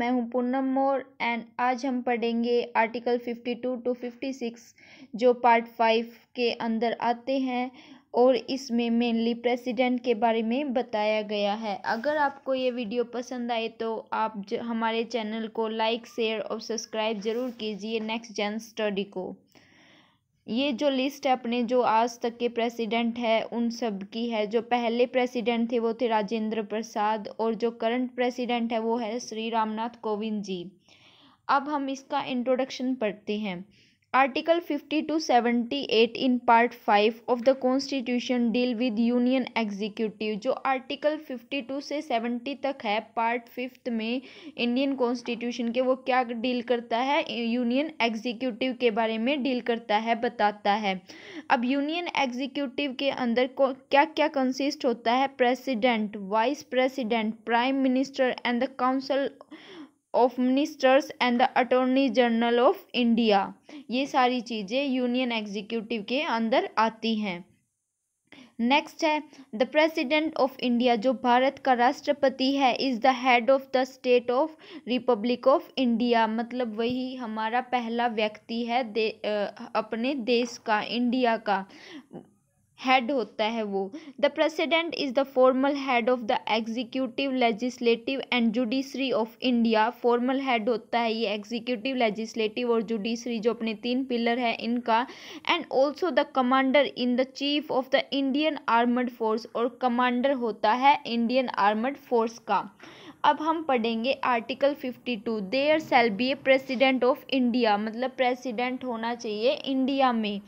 मैं हूं Poonam more and आज हम पढ़ेंगे आर्टिकल 52 टू 56 जो पार्ट फाइव के अंदर आते हैं और इसमें मेनली प्रेसिडेंट के बारे में बताया गया है अगर आपको ये वीडियो पसंद आए तो आप हमारे चैनल को लाइक शेयर और सब्सक्राइब ज़रूर कीजिए नेक्स्ट जन स्टडी को ये जो लिस्ट है अपने जो आज तक के प्रेसिडेंट है उन सब की है जो पहले प्रेसिडेंट थे वो थे राजेंद्र प्रसाद और जो करंट प्रेसिडेंट है वो है श्री रामनाथ कोविंद जी अब हम इसका इंट्रोडक्शन पढ़ते हैं article fifty two seventy eight in part five of the constitution deal with union executive जो फिफ्टी टू से सेवेंटी तक है पार्ट फिफ्थ में इंडियन कॉन्स्टिट्यूशन के वो क्या डील करता है यूनियन एग्जीक्यूटिव के बारे में डील करता है बताता है अब यूनियन एग्जीक्यूटिव के अंदर क्या क्या कंसिस्ट होता है president vice president prime minister and the council of ministers and the attorney general of India ये सारी चीज़ें यूनियन एग्जीक्यूटिव के अंदर आती हैं नेक्स्ट है द प्रेसिडेंट ऑफ इंडिया जो भारत का राष्ट्रपति है is the head of the state of republic of India मतलब वही हमारा पहला व्यक्ति है दे, अपने देश का इंडिया का हेड होता है वो the president is the formal head of the executive legislative and judiciary of India formal head होता है ये एग्जीक्यूटिव लेजिस्लेटिव और जुडिशरी जो अपने तीन पिलर है इनका and also the commander in the chief of the Indian armed force और कमांडर होता है इंडियन आर्मड फोर्स का अब हम पढ़ेंगे article fifty two there shall be a president of India मतलब प्रेसिडेंट होना चाहिए इंडिया में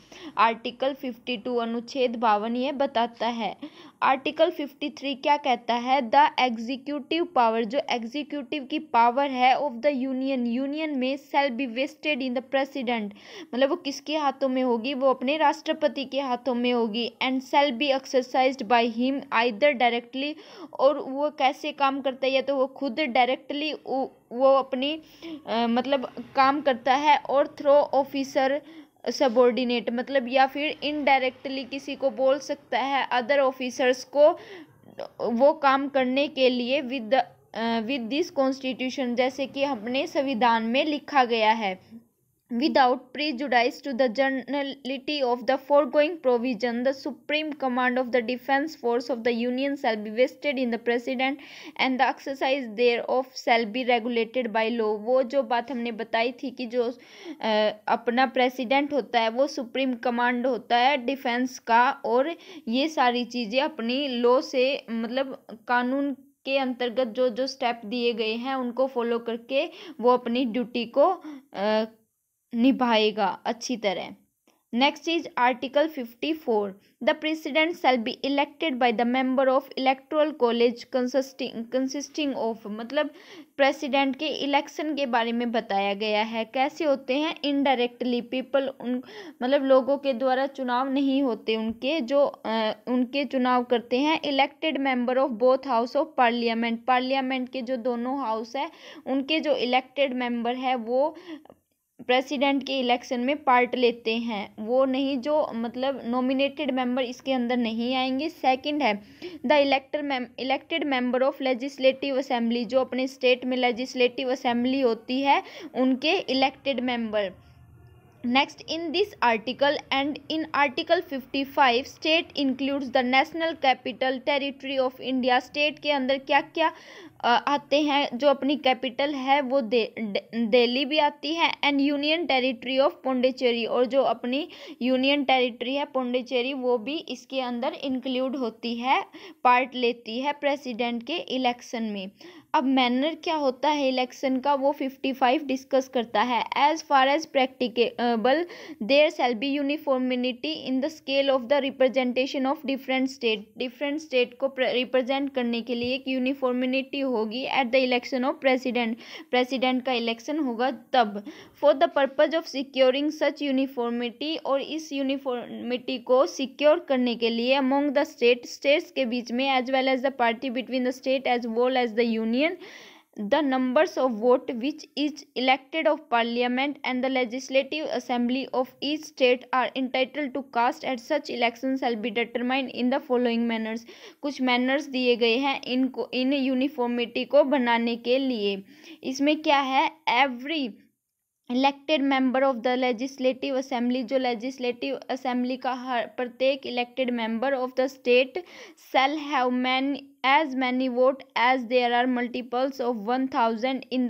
आर्टिकल फिफ्टी टू अनुच्छेद बावन ये बताता है आर्टिकल फिफ्टी थ्री क्या कहता है द एग्जीक्यूटिव पावर जो एग्जीक्यूटिव की पावर है ऑफ द यूनियन यूनियन में shall be vested in the president मतलब वो किसके हाथों में होगी वो अपने राष्ट्रपति के हाथों में होगी and shall be exercised by him either directly और वो कैसे काम करता है या तो वो खुद डायरेक्टली वो अपनी आ, मतलब काम करता है और थ्रो ऑफिसर सबॉर्डिनेट मतलब या फिर इनडायरेक्टली किसी को बोल सकता है अदर ऑफिसर्स को वो काम करने के लिए विद विद दिस कॉन्स्टिट्यूशन जैसे कि अपने संविधान में लिखा गया है Without prejudice to the generality of the foregoing provision, the supreme command of the defense force of the Union shall be vested in the President and the exercise thereof shall be regulated by law. wo jo baat humne batayi thi ki jo आ, अपना president होता है वो supreme command होता है defence का और ये सारी चीज़ें अपनी लॉ से मतलब कानून के अंतर्गत जो जो स्टेप दिए गए हैं उनको फॉलो करके वो अपनी ड्यूटी को आ, निभाएगा अच्छी तरह next is article fifty four the president shall be elected by the member of electoral college consisting consisting of मतलब प्रेसिडेंट के इलेक्शन के बारे में बताया गया है कैसे होते हैं इनडायरेक्टली पीपल उन मतलब लोगों के द्वारा चुनाव नहीं होते उनके जो आ, उनके चुनाव करते हैं elected member of both house of parliament parliament के जो दोनों हाउस है उनके जो इलेक्टेड मेम्बर है वो प्रेसिडेंट के इलेक्शन में पार्ट लेते हैं वो नहीं जो मतलब नॉमिनेटेड मेंबर इसके अंदर नहीं आएंगे सेकंड है द इलेक्टर मेम elected member of legislative assembly जो अपने स्टेट में लेजिस्लेटिव असेंबली होती है उनके elected member next in this article and in article 55 state includes the national capital territory of India state के अंदर क्या क्या आते हैं जो अपनी कैपिटल है वो दे, दे, दिल्ली भी आती है and union territory of Pondicherry और जो अपनी यूनियन टेरिटरी है पोंडिचेरी वो भी इसके अंदर इंक्लूड होती है पार्ट लेती है प्रेसिडेंट के इलेक्शन में अब मैनर क्या होता है इलेक्शन का वो फिफ्टी फाइव डिस्कस करता है as far as practicable there shall be uniformity in the scale of the representation of different state different state को रिप्रेजेंट करने के लिए एक यूनिफॉर्मिनिटी होगी at the election of president president का इलेक्शन होगा तब for the purpose of securing such uniformity और इस यूनिफॉर्मिटी को सिक्योर करने के लिए अमोंग द स्टेट स्टेट्स के बीच में as well as the party between the state as well as the union the numbers of vote which is elected of Parliament and the legislative assembly of each state are entitle to cast at such election shall be determined in the following manners कुछ manners दिए गए हैं इनको इन uniformity को बनाने के लिए इसमें क्या है every Elected member of the legislative assembly, जो लेजिस्लेटिव असेंबली का हर प्रत्येक elected member of the state shall have man as many vote as there are multiples of one thousand in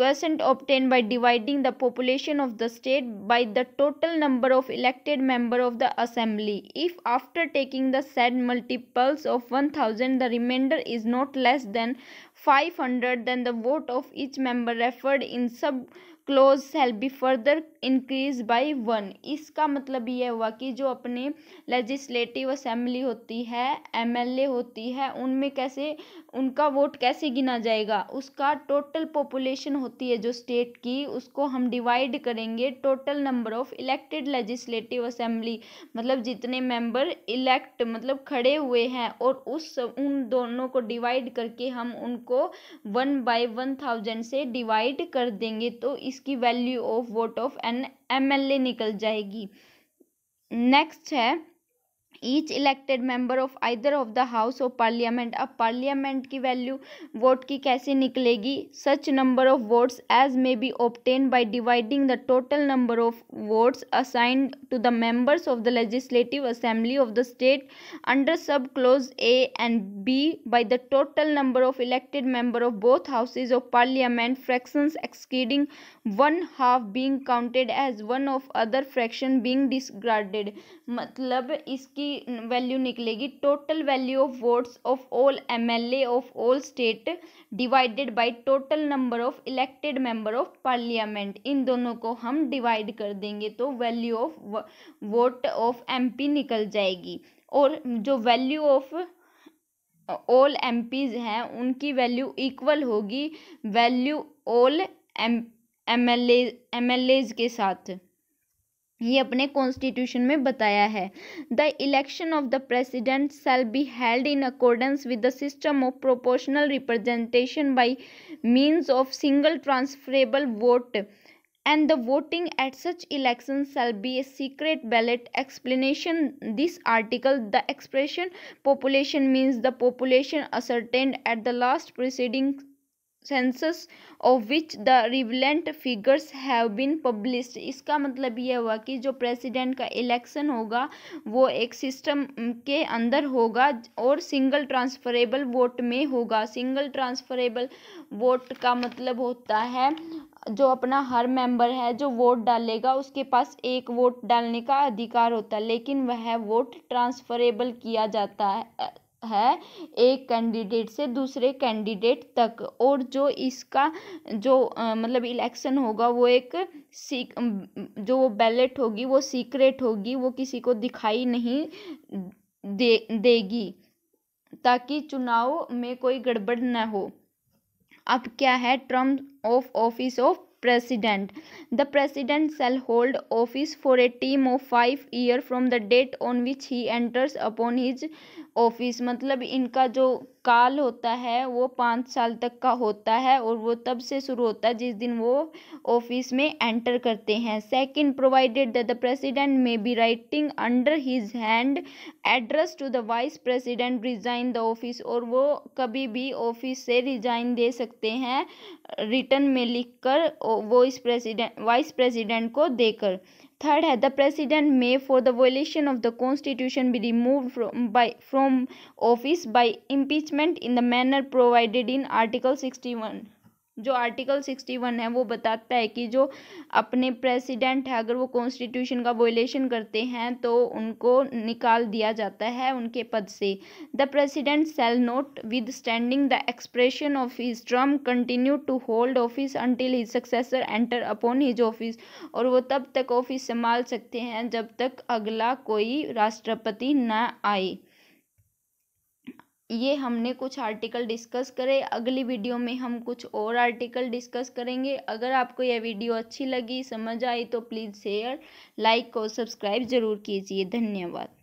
quotient obtained by dividing the population of the state by the total number of elected member of the assembly if after taking the said multiples of 1000 the remainder is not less than 500 then the vote of each member referred in sub clause shall be further increase by one इसका मतलब यह हुआ कि जो अपने legislative assembly होती है MLA होती है उनमें कैसे उनका वोट कैसे गिना जाएगा उसका टोटल पॉपुलेशन होती है जो स्टेट की उसको हम डिवाइड करेंगे total number of elected legislative assembly मतलब जितने मेंबर इलेक्ट मतलब खड़े हुए हैं और उस उन दोनों को डिवाइड करके हम उनको वन बाई वन थाउजेंड से डिवाइड कर देंगे तो इस इसकी value of vote of an MLA निकल जाएगी नेक्स्ट है each elected member of either of the house of parliament a parliament ki value vote ki कैसे निकलेगी such number of votes as may be obtained by dividing the total number of votes assigned to the members of the legislative assembly of the state under sub clause A and B by the total number of elected member of both houses of parliament fractions exceeding one half being counted as one of other fraction being disregarded मतलब इसकी value निकलेगी total value of votes of all MLA of all state divided by total number of elected member of parliament इन दोनों को हम divide कर देंगे तो value of vote of MP निकल जाएगी और जो वैल्यू ऑफ ऑल एम हैं उनकी वैल्यू इक्वल होगी value all M M L के साथ ये अपने कॉन्स्टिट्यूशन में बताया है the election of the president shall be held in accordance with the system of proportional representation by means of single transferable vote and the voting at such election shall be a secret ballot explanation this article the expression population means the population ascertained at the last preceding census of which the relevant figures have been published इसका मतलब यह हुआ कि जो president का election होगा वो एक सिस्टम के अंदर होगा और सिंगल ट्रांसफरेबल वोट में होगा सिंगल ट्रांसफरेबल वोट का मतलब होता है जो अपना हर मेंबर है जो वोट डालेगा उसके पास एक वोट डालने का अधिकार होता है लेकिन वह वोट ट्रांसफरेबल किया जाता है है एक कैंडिडेट से दूसरे कैंडिडेट तक और जो इसका जो आ, मतलब इलेक्शन होगा वो एक सीक जो बैलेट होगी वो सीक्रेट होगी वो किसी को दिखाई नहीं दे देगी ताकि चुनाव में कोई गड़बड़ ना हो अब क्या है term of office of president the president shall hold office for a term of five year from the date on which he enters upon his office मतलब इनका जो काल होता है वो पाँच साल तक का होता है और वो तब से शुरू होता है जिस दिन वो ऑफिस में एंटर करते हैं second provided the president may by writing under his hand address to the vice president resign the office और वो कभी भी ऑफिस से रिजाइन दे सकते हैं रिटर्न में लिखकर वो इस प्रेसिडेंट वाइस प्रेसिडेंट को देकर Third, had the president may, for the violation of the constitution, be removed from, by, from office by impeachment in the manner provided in Article 61. जो आर्टिकल सिक्सटी वन है वो बताता है कि जो अपने प्रेसिडेंट है अगर वो कॉन्स्टिट्यूशन का वोलेशन करते हैं तो उनको निकाल दिया जाता है उनके पद से the president shall notwithstanding the expression of his term continue to hold office until his successor enter upon his office और वो तब तक ऑफिस संभाल सकते हैं जब तक अगला कोई राष्ट्रपति न आए ये हमने कुछ आर्टिकल डिस्कस करे अगली वीडियो में हम कुछ और आर्टिकल डिस्कस करेंगे अगर आपको यह वीडियो अच्छी लगी समझ आई तो प्लीज़ शेयर लाइक और सब्सक्राइब ज़रूर कीजिए धन्यवाद